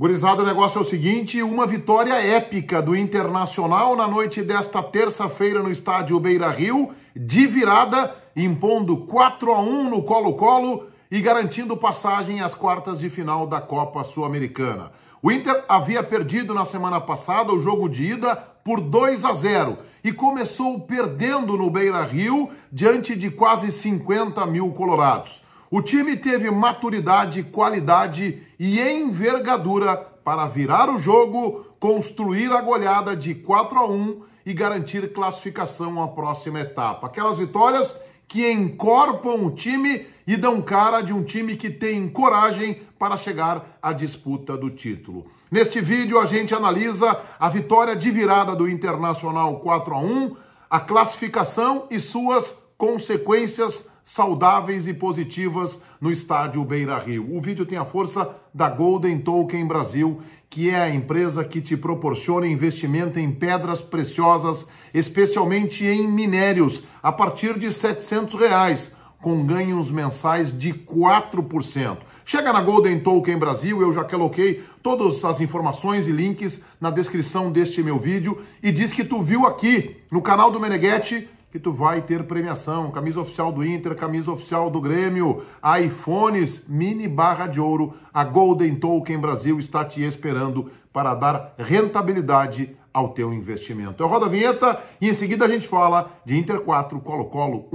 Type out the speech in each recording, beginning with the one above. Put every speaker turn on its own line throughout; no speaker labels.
Gurizada, o negócio é o seguinte: uma vitória épica do Internacional na noite desta terça-feira no estádio Beira Rio, de virada, impondo 4 a 1 no Colo-Colo e garantindo passagem às quartas de final da Copa Sul-Americana. O Inter havia perdido na semana passada o jogo de ida por 2 a 0 e começou perdendo no Beira Rio diante de quase 50 mil colorados. O time teve maturidade, qualidade e envergadura para virar o jogo, construir a goleada de 4 a 1 e garantir classificação à próxima etapa. Aquelas vitórias que encorpam o time e dão cara de um time que tem coragem para chegar à disputa do título. Neste vídeo a gente analisa a vitória de virada do Internacional 4 a 1, a classificação e suas consequências saudáveis e positivas no estádio Beira Rio. O vídeo tem a força da Golden Token Brasil, que é a empresa que te proporciona investimento em pedras preciosas, especialmente em minérios, a partir de R$ 700, reais, com ganhos mensais de 4%. Chega na Golden Token Brasil, eu já coloquei todas as informações e links na descrição deste meu vídeo e diz que tu viu aqui no canal do Meneghetti que tu vai ter premiação, camisa oficial do Inter, camisa oficial do Grêmio, iPhones, mini barra de ouro, a Golden Token Brasil está te esperando para dar rentabilidade ao teu investimento. Eu rodo a vinheta e em seguida a gente fala de Inter 4, Colo-Colo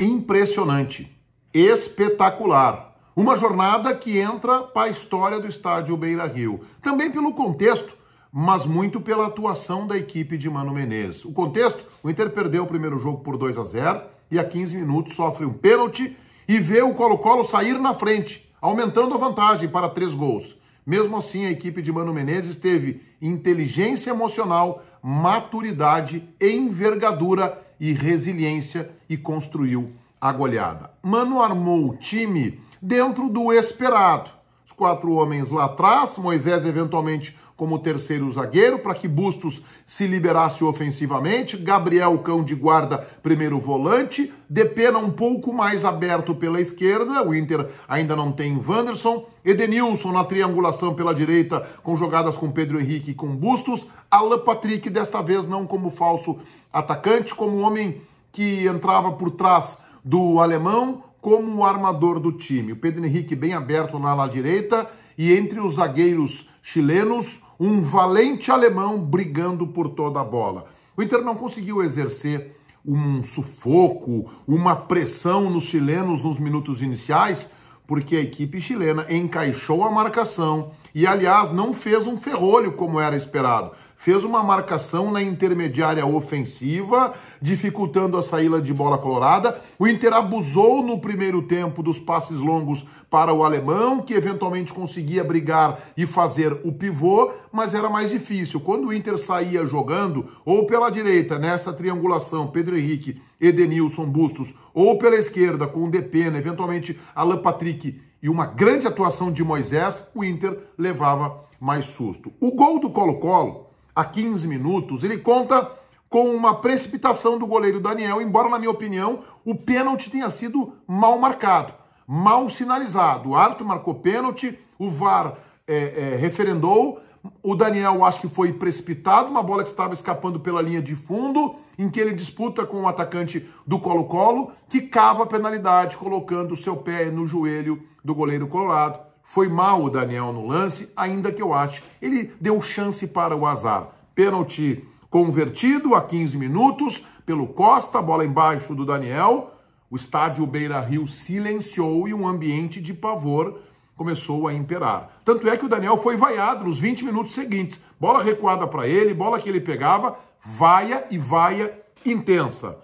1. Impressionante, espetacular. Uma jornada que entra para a história do estádio Beira-Rio. Também pelo contexto mas muito pela atuação da equipe de Mano Menezes. O contexto: o Inter perdeu o primeiro jogo por 2 a 0 e a 15 minutos sofre um pênalti e vê o Colo-Colo sair na frente, aumentando a vantagem para três gols. Mesmo assim, a equipe de Mano Menezes teve inteligência emocional, maturidade, envergadura e resiliência e construiu a goleada. Mano armou o time dentro do esperado. Os quatro homens lá atrás, Moisés eventualmente como terceiro zagueiro, para que Bustos se liberasse ofensivamente, Gabriel Cão de guarda, primeiro volante, Depena um pouco mais aberto pela esquerda, o Inter ainda não tem Wanderson, Edenilson na triangulação pela direita, com jogadas com Pedro Henrique e com Bustos, Alan Patrick, desta vez não como falso atacante, como homem que entrava por trás do alemão, como o armador do time. O Pedro Henrique bem aberto na ala direita, e entre os zagueiros chilenos, um valente alemão brigando por toda a bola. O Inter não conseguiu exercer um sufoco, uma pressão nos chilenos nos minutos iniciais, porque a equipe chilena encaixou a marcação e, aliás, não fez um ferrolho como era esperado fez uma marcação na intermediária ofensiva, dificultando a saída de bola colorada. O Inter abusou no primeiro tempo dos passes longos para o alemão, que eventualmente conseguia brigar e fazer o pivô, mas era mais difícil. Quando o Inter saía jogando, ou pela direita, nessa triangulação, Pedro Henrique, Edenilson, Bustos, ou pela esquerda, com o Depena, eventualmente Alan Patrick e uma grande atuação de Moisés, o Inter levava mais susto. O gol do Colo-Colo a 15 minutos, ele conta com uma precipitação do goleiro Daniel, embora, na minha opinião, o pênalti tenha sido mal marcado, mal sinalizado. O Arthur marcou pênalti, o VAR é, é, referendou, o Daniel acho que foi precipitado, uma bola que estava escapando pela linha de fundo, em que ele disputa com o atacante do Colo-Colo, que cava a penalidade, colocando o seu pé no joelho do goleiro colorado. Foi mal o Daniel no lance, ainda que eu acho. Ele deu chance para o azar. Pênalti convertido a 15 minutos pelo Costa, bola embaixo do Daniel. O estádio Beira Rio silenciou e um ambiente de pavor começou a imperar. Tanto é que o Daniel foi vaiado nos 20 minutos seguintes. Bola recuada para ele, bola que ele pegava, vaia e vaia intensa.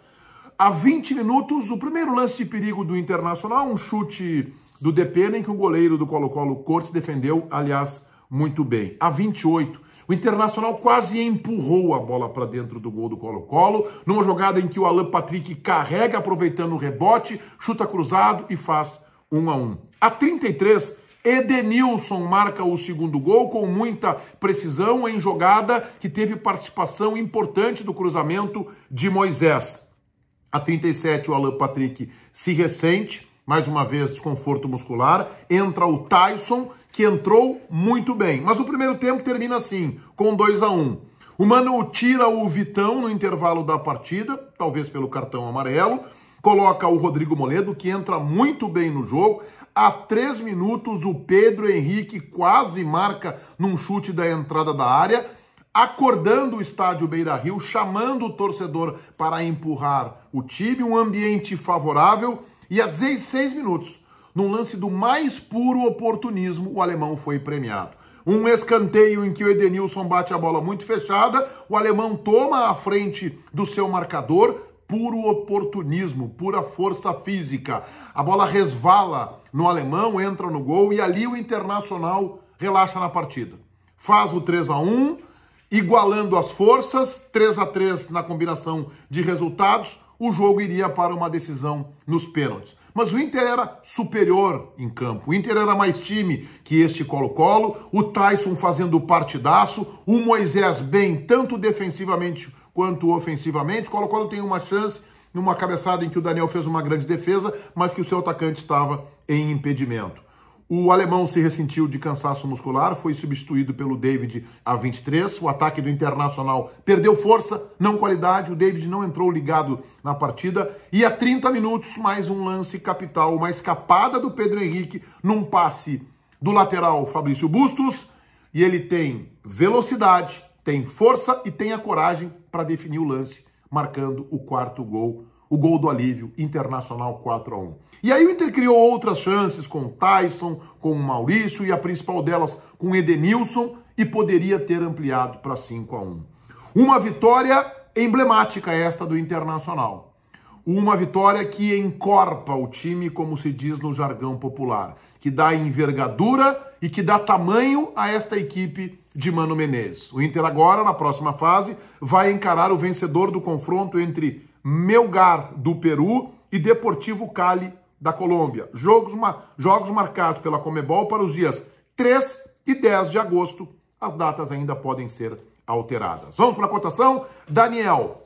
A 20 minutos, o primeiro lance de perigo do Internacional, um chute do Depena, em que o goleiro do Colo-Colo Cortes defendeu, aliás, muito bem. A 28, o Internacional quase empurrou a bola para dentro do gol do Colo-Colo, numa jogada em que o Alan Patrick carrega, aproveitando o rebote, chuta cruzado e faz 1 a 1. A 33, Edenilson marca o segundo gol com muita precisão em jogada que teve participação importante do cruzamento de Moisés. A 37, o Alan Patrick se ressente, mais uma vez, desconforto muscular. Entra o Tyson, que entrou muito bem. Mas o primeiro tempo termina assim, com 2 a 1 um. O Mano tira o Vitão no intervalo da partida, talvez pelo cartão amarelo. Coloca o Rodrigo Moledo, que entra muito bem no jogo. Há três minutos, o Pedro Henrique quase marca num chute da entrada da área, acordando o estádio Beira Rio, chamando o torcedor para empurrar o time. Um ambiente favorável e a 16 minutos, num lance do mais puro oportunismo, o alemão foi premiado. Um escanteio em que o Edenilson bate a bola muito fechada, o alemão toma a frente do seu marcador, puro oportunismo, pura força física. A bola resvala no alemão, entra no gol e ali o Internacional relaxa na partida. Faz o 3 a 1, igualando as forças, 3 a 3 na combinação de resultados o jogo iria para uma decisão nos pênaltis. Mas o Inter era superior em campo. O Inter era mais time que este Colo-Colo, o Tyson fazendo partidaço, o Moisés bem, tanto defensivamente quanto ofensivamente. Colo-Colo tem uma chance numa cabeçada em que o Daniel fez uma grande defesa, mas que o seu atacante estava em impedimento. O alemão se ressentiu de cansaço muscular, foi substituído pelo David a 23. O ataque do Internacional perdeu força, não qualidade. O David não entrou ligado na partida. E a 30 minutos, mais um lance capital, uma escapada do Pedro Henrique num passe do lateral Fabrício Bustos. E ele tem velocidade, tem força e tem a coragem para definir o lance, marcando o quarto gol o gol do alívio, Internacional 4 a 1. E aí o Inter criou outras chances com o Tyson, com o Maurício e a principal delas com o Edenilson e poderia ter ampliado para 5 a 1. Uma vitória emblemática esta do Internacional. Uma vitória que encorpa o time, como se diz no jargão popular, que dá envergadura e que dá tamanho a esta equipe de Mano Menezes. O Inter agora, na próxima fase, vai encarar o vencedor do confronto entre Melgar do Peru e Deportivo Cali da Colômbia. Jogos, ma jogos marcados pela Comebol para os dias 3 e 10 de agosto. As datas ainda podem ser alteradas. Vamos para a cotação. Daniel,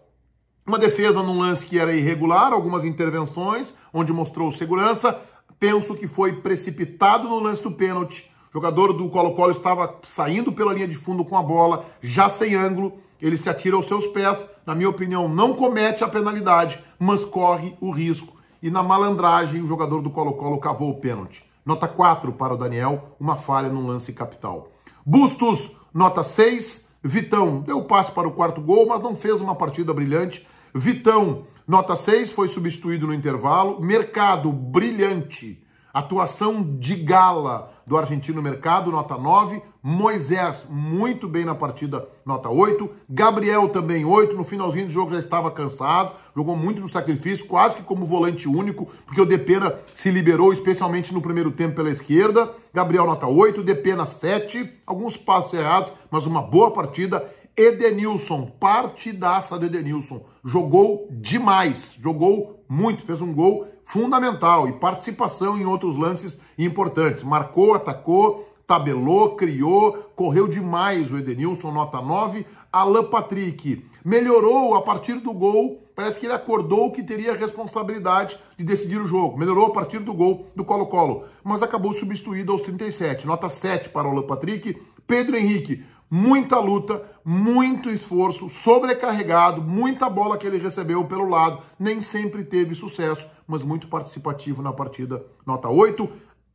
uma defesa num lance que era irregular, algumas intervenções, onde mostrou segurança. Penso que foi precipitado no lance do pênalti. O jogador do Colo-Colo estava saindo pela linha de fundo com a bola, já sem ângulo ele se atira aos seus pés, na minha opinião, não comete a penalidade, mas corre o risco. E na malandragem, o jogador do Colo-Colo cavou o pênalti. Nota 4 para o Daniel, uma falha num lance capital. Bustos, nota 6. Vitão deu passe para o quarto gol, mas não fez uma partida brilhante. Vitão, nota 6, foi substituído no intervalo. Mercado, brilhante Atuação de gala do argentino Mercado, nota 9. Moisés, muito bem na partida, nota 8. Gabriel também, 8. No finalzinho do jogo já estava cansado, jogou muito no sacrifício, quase que como volante único, porque o Depena se liberou, especialmente no primeiro tempo pela esquerda. Gabriel, nota 8. Depena, 7. Alguns passos errados, mas uma boa partida. Edenilson, partidaça do Edenilson. Jogou demais, jogou muito, fez um gol fundamental e participação em outros lances importantes. Marcou, atacou, tabelou, criou, correu demais o Edenilson, nota 9. Alan Patrick melhorou a partir do gol, parece que ele acordou que teria a responsabilidade de decidir o jogo. Melhorou a partir do gol do Colo-Colo, mas acabou substituído aos 37. Nota 7 para o Alan Patrick. Pedro Henrique muita luta, muito esforço, sobrecarregado, muita bola que ele recebeu pelo lado, nem sempre teve sucesso, mas muito participativo na partida. Nota 8.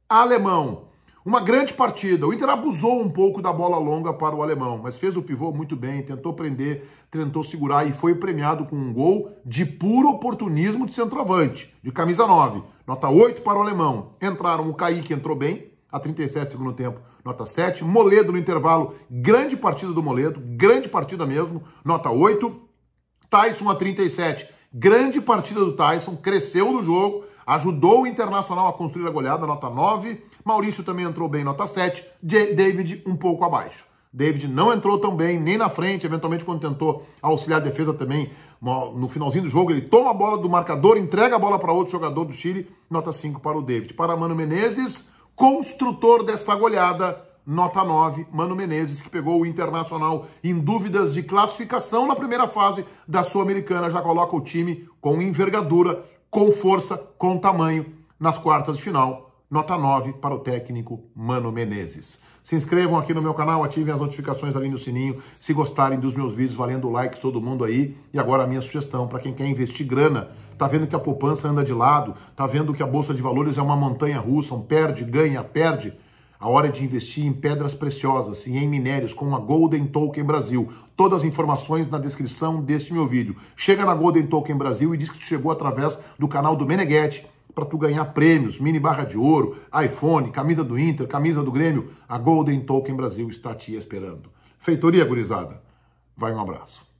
Alemão. Uma grande partida. O Inter abusou um pouco da bola longa para o alemão, mas fez o pivô muito bem, tentou prender, tentou segurar e foi premiado com um gol de puro oportunismo de centroavante, de camisa 9. Nota 8 para o alemão. Entraram o Kaique, entrou bem, a 37 segundo tempo, nota 7. Moledo no intervalo, grande partida do Moledo, grande partida mesmo, nota 8. Tyson a 37, grande partida do Tyson, cresceu no jogo, ajudou o Internacional a construir a goleada, nota 9. Maurício também entrou bem, nota 7. David um pouco abaixo. David não entrou tão bem, nem na frente, eventualmente quando tentou auxiliar a defesa também, no finalzinho do jogo, ele toma a bola do marcador, entrega a bola para outro jogador do Chile, nota 5 para o David. Para Mano Menezes, Construtor desta goleada, nota 9, Mano Menezes, que pegou o Internacional em dúvidas de classificação na primeira fase da Sul-Americana, já coloca o time com envergadura, com força, com tamanho nas quartas de final. Nota 9 para o técnico Mano Menezes. Se inscrevam aqui no meu canal, ativem as notificações ali no sininho, se gostarem dos meus vídeos, valendo o like, todo mundo aí. E agora a minha sugestão para quem quer investir grana está vendo que a poupança anda de lado, está vendo que a bolsa de valores é uma montanha russa, um perde, ganha, perde. A hora de investir em pedras preciosas e em minérios com a Golden Token Brasil. Todas as informações na descrição deste meu vídeo. Chega na Golden Token Brasil e diz que tu chegou através do canal do Meneghetti para tu ganhar prêmios, mini barra de ouro, iPhone, camisa do Inter, camisa do Grêmio. A Golden Token Brasil está te esperando. Feitoria, gurizada. Vai um abraço.